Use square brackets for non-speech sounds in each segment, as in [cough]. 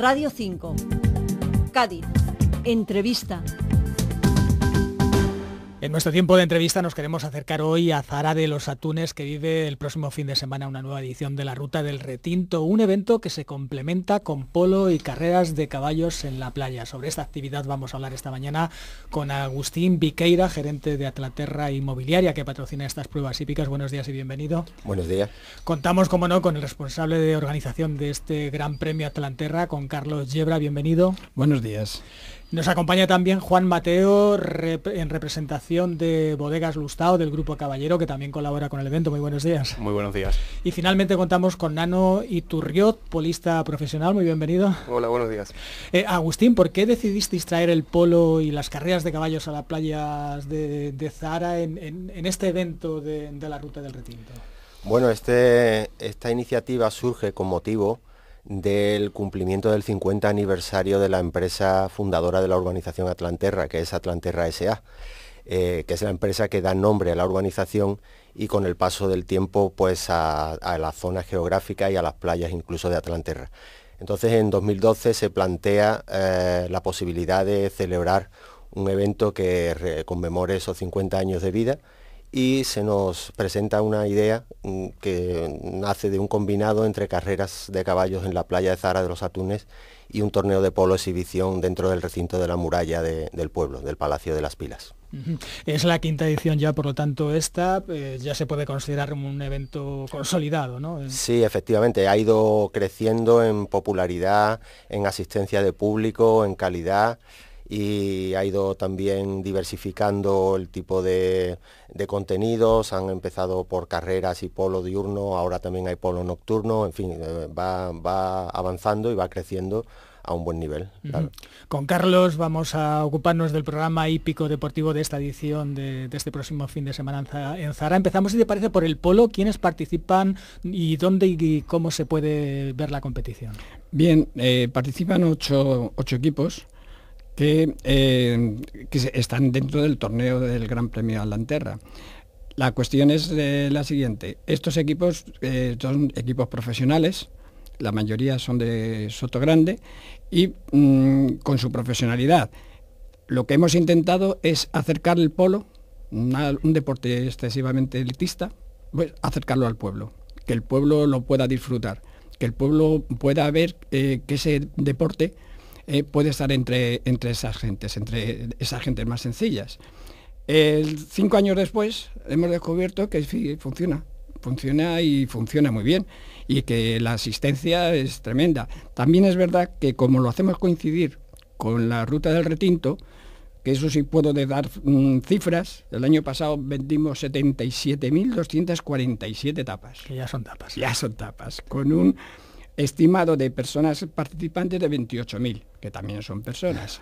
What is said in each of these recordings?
Radio 5. Cádiz. Entrevista. En nuestro tiempo de entrevista nos queremos acercar hoy a Zara de los Atunes, que vive el próximo fin de semana una nueva edición de la Ruta del Retinto, un evento que se complementa con polo y carreras de caballos en la playa. Sobre esta actividad vamos a hablar esta mañana con Agustín Viqueira, gerente de Atlanterra Inmobiliaria, que patrocina estas pruebas hípicas. Buenos días y bienvenido. Buenos días. Contamos, como no, con el responsable de organización de este Gran Premio Atlanterra, con Carlos Yebra. Bienvenido. Buenos días. Nos acompaña también Juan Mateo en representación de Bodegas Lustao del Grupo Caballero que también colabora con el evento. Muy buenos días. Muy buenos días. Y finalmente contamos con Nano Iturriot, polista profesional. Muy bienvenido. Hola, buenos días. Eh, Agustín, ¿por qué decidiste traer el polo y las carreras de caballos a las playas de, Zara en, este evento de, la Ruta del Retinto? Bueno, este, esta iniciativa surge con motivo del cumplimiento del 50 aniversario de la empresa fundadora de la urbanización Atlanterra, que es Atlanterra S.A., eh, que es la empresa que da nombre a la urbanización y con el paso del tiempo pues a, las zonas geográficas y a las playas incluso de Atlanterra. Entonces en 2012 se plantea eh, la posibilidad de celebrar un evento que conmemore esos 50 años de vida y se nos presenta una idea mm, que nace de un combinado entre carreras de caballos en la playa de Zara de los Atunes y un torneo de polo exhibición dentro del recinto de la muralla del pueblo, del Palacio de las Pilas. Es la quinta edición ya, por lo tanto, esta eh, ya se puede considerar un evento consolidado, ¿no? Sí, efectivamente, ha ido creciendo en popularidad, en asistencia de público, en calidad y ha ido también diversificando el tipo de, contenidos, han empezado por carreras y polo diurno, ahora también hay polo nocturno, en fin, eh, va, avanzando y va creciendo a un buen nivel. Con Carlos vamos a ocuparnos del programa hípico deportivo de esta edición de, este próximo fin de semana en Zara. Empezamos, si te parece, por el polo, quiénes participan y dónde y cómo se puede ver la competición. Bien, eh, participan ocho equipos que, eh, están dentro del torneo del Gran Premio Alanterra. La cuestión es eh, la siguiente. Estos equipos eh, son equipos profesionales, la mayoría son de Soto Grande, y mm, con su profesionalidad. Lo que hemos intentado es acercar el polo, un deporte excesivamente elitista, pues acercarlo al pueblo, que el pueblo lo pueda disfrutar, que el pueblo pueda ver que ese deporte eh, puede estar entre, entre esas gentes, entre esas gentes más sencillas. cinco años después hemos descubierto que sí, funciona, funciona y funciona muy bien y que la asistencia es tremenda. También es verdad que como lo hacemos coincidir con la ruta del retinto, que eso sí puedo de dar mm, cifras, el año pasado vendimos 77.247 tapas. Que ya son tapas. Ya son tapas, con un estimado de personas participantes de 28.000, que también son personas.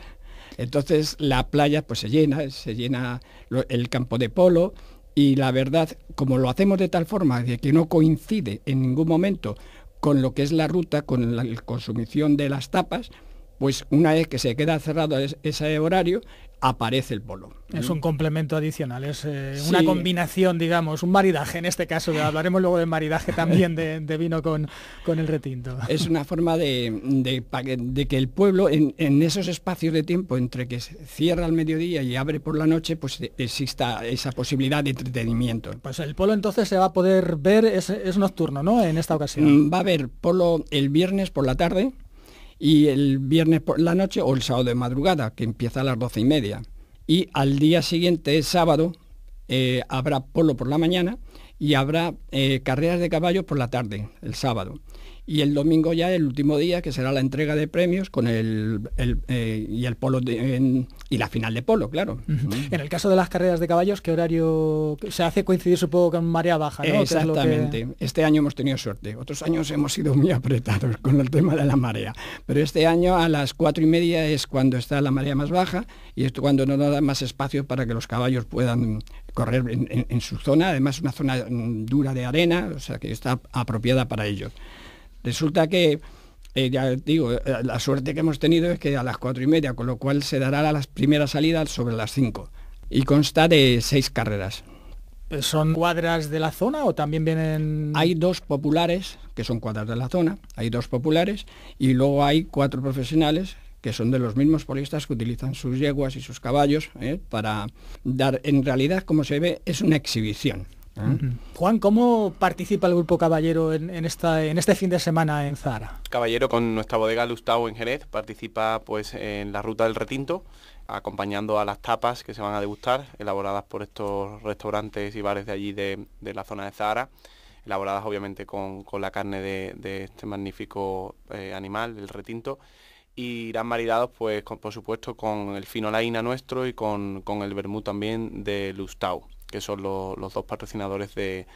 Entonces la playa pues se llena, se llena el campo de polo y la verdad, como lo hacemos de tal forma de que no coincide en ningún momento con lo que es la ruta, con la consumición de las tapas, pues una vez que se queda cerrado ese horario, aparece el polo. Es un complemento adicional, es eh, una combinación, digamos, un maridaje en este caso, hablaremos luego de maridaje también de, vino con, con, el retinto. Es una forma de, de, que el pueblo, en, esos espacios de tiempo entre que cierra al mediodía y abre por la noche, pues eh, exista esa posibilidad de entretenimiento. Pues el polo entonces se va a poder ver, es, es nocturno, ¿no? En esta ocasión. Mm, va a haber polo el viernes por la tarde, y el viernes por la noche o el sábado de madrugada, que empieza a las doce y media. Y al día siguiente, sábado, eh, habrá polo por la mañana y habrá eh, carreras de caballos por la tarde, el sábado y el domingo ya el último día que será la entrega de premios con el, eh, y el polo y la final de polo claro en el caso de las carreras de caballos qué horario se hace coincidir supongo con marea baja exactamente este año hemos tenido suerte otros años hemos sido muy apretados [laughs] con el tema de la marea pero este año a las cuatro y media es cuando está la marea más baja y esto cuando no nos da más espacio para que los caballos puedan correr en, en su zona además una zona mm, dura de arena o sea que está apropiada para ellos Resulta que, eh, ya digo, eh, la suerte que hemos tenido es que a las cuatro y media, con lo cual se dará la primera salida sobre las cinco. Y consta de seis carreras. Eh, ¿Son cuadras de la zona o también vienen...? Hay dos populares, que son cuadras de la zona, hay dos populares, y luego hay cuatro profesionales que son de los mismos polistas que utilizan sus yeguas y sus caballos para dar, en realidad, como se ve, es una exhibición. ¿Eh? Juan, ¿cómo participa el grupo Caballero en, esta, este fin de semana en Zara? Caballero con nuestra bodega Lustau en Jerez participa pues en la ruta del retinto, acompañando a las tapas que se van a degustar, elaboradas por estos restaurantes y bares de allí de, la zona de Zahara, elaboradas obviamente con, la carne de, este magnífico eh, animal, el retinto, y irán maridados pues por supuesto con el fino laína nuestro y con, con el vermú también de Lustau que son los dos patrocinadores de,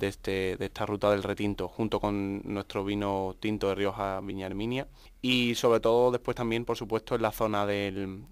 este, de esta ruta del retinto, junto con nuestro vino tinto de Rioja Viña Herminia y sobre todo después también, por supuesto, en la zona de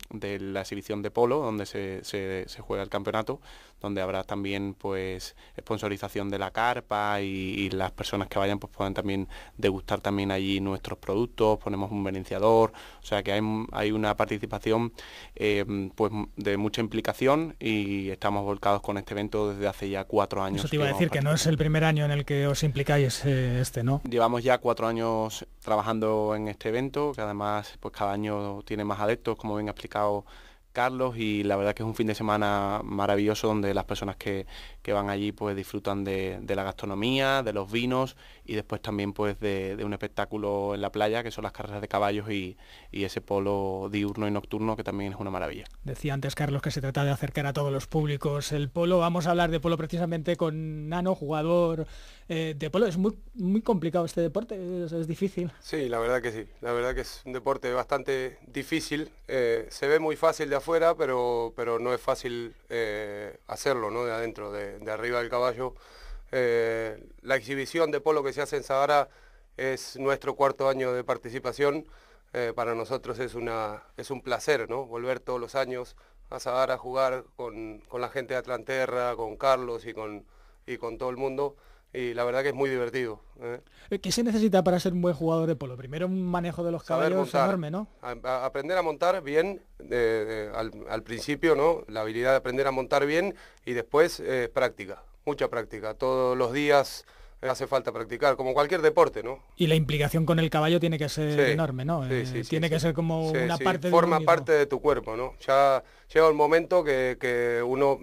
la exhibición de polo, donde se, juega el campeonato, donde habrá también pues sponsorización de la carpa y, las personas que vayan pues puedan también degustar también allí nuestros productos, ponemos un venenciador o sea que hay, una participación eh, pues de mucha implicación y estamos volcados con este evento desde hace ya cuatro años. Eso te iba a decir que no es el primer año en el que os implicáis eh, este, ¿no? Llevamos ya cuatro años trabajando en este evento que además pues cada año tiene más adeptos, como bien ha explicado Carlos, y la verdad que es un fin de semana maravilloso donde las personas que, que van allí pues disfrutan de, la gastronomía, de los vinos y después también pues de, un espectáculo en la playa que son las carreras de caballos y, ese polo diurno y nocturno que también es una maravilla. Decía antes Carlos que se trata de acercar a todos los públicos el polo. Vamos a hablar de polo precisamente con Nano, jugador eh, de polo. Es muy, muy complicado este deporte, es, difícil. Sí, la verdad que sí. La verdad que es un deporte bastante difícil. Eh, se ve muy fácil de afuera, pero, pero no es fácil eh, hacerlo ¿no? de adentro, de, de, arriba del caballo. Eh, la exhibición de polo que se hace en Sahara es nuestro cuarto año de participación. Eh, para nosotros es, es un placer ¿no? volver todos los años a Sahara a jugar con, la gente de Atlanterra, con Carlos y con todo el mundo y la verdad que es muy divertido. ¿eh? Eh, ¿Qué se necesita para ser un buen jugador de polo? Primero un manejo de los caballos enorme, ¿no? aprender a montar bien al, principio, ¿no? La habilidad de aprender a montar bien y después eh, práctica, mucha práctica. Todos los días hace falta practicar, como cualquier deporte, ¿no? Y la implicación con el caballo tiene que ser enorme, ¿no? tiene que ser como una parte forma parte de tu cuerpo, ¿no? Ya llega un momento que, que uno,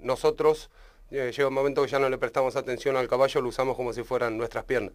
nosotros eh, llega un momento que ya no le prestamos atención al caballo, lo usamos como si fueran nuestras piernas.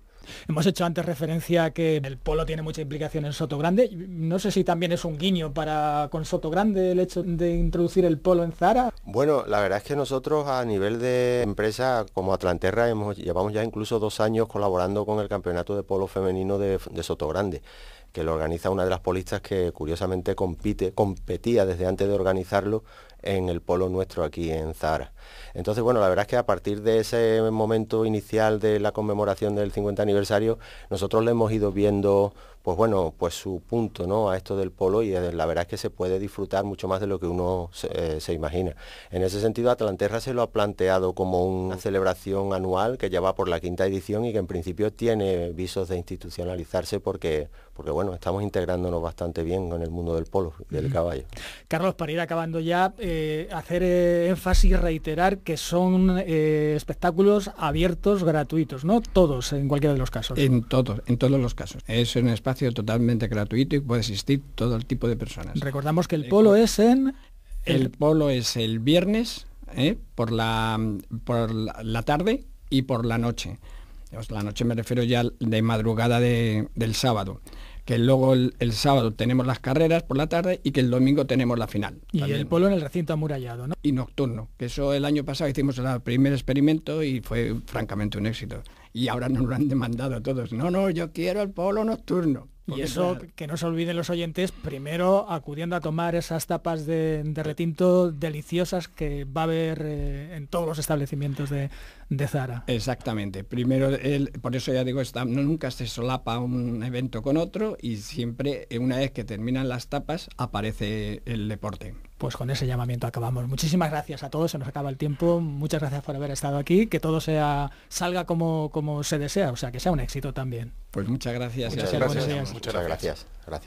Hemos hecho antes referencia a que el polo tiene mucha implicación en Soto Grande. No sé si también es un guiño para con Soto Grande el hecho de introducir el polo en Zara. Bueno, la verdad es que nosotros a nivel de empresa como Atlanterra llevamos ya incluso dos años colaborando con el Campeonato de Polo Femenino de, de Soto Grande que lo organiza una de las polistas que curiosamente compite, competía desde antes de organizarlo en el polo nuestro aquí en Zara. Entonces, bueno, la verdad es que a partir de ese momento inicial de la conmemoración del 50 aniversario, nosotros le hemos ido viendo pues bueno, pues su punto ¿no? a esto del polo y la verdad es que se puede disfrutar mucho más de lo que uno se, eh, imagina. En ese sentido, Atlanterra se lo ha planteado como una ah. celebración anual que ya va por la quinta edición y que en principio tiene visos de institucionalizarse porque, porque bueno, estamos integrándonos bastante bien con el mundo del polo y del caballo. Carlos, para ir acabando ya, eh, hacer eh, énfasis y reiterar que son espectáculos abiertos, gratuitos, ¿no? Todos, en cualquiera de los casos. En todos, en todos los casos. Es un espacio totalmente gratuito y puede existir todo el tipo de personas. Recordamos que el eh, polo es en... El, polo es el viernes eh, por, la, por la tarde y por la noche. La noche me refiero ya de madrugada de, del sábado que luego el, sábado tenemos las carreras por la tarde y que el domingo tenemos la final. Y el polo en el recinto amurallado, Y nocturno, que eso el año pasado hicimos el primer experimento y fue francamente un éxito y ahora nos lo han demandado a todos. No, no, yo quiero el polo nocturno. Y eso, que no se olviden los oyentes, primero acudiendo a tomar esas tapas de, retinto deliciosas que va a haber eh, en todos los establecimientos de, Zara. Exactamente. Primero, por eso ya digo, nunca se solapa un evento con otro y siempre, eh, una vez que terminan las tapas, aparece el deporte pues con ese llamamiento acabamos. Muchísimas gracias a todos, se nos acaba el tiempo. Muchas gracias por haber estado aquí, que todo salga como, como se desea, o sea, que sea un éxito también. Pues muchas gracias. Muchas gracias. Muchas gracias. gracias.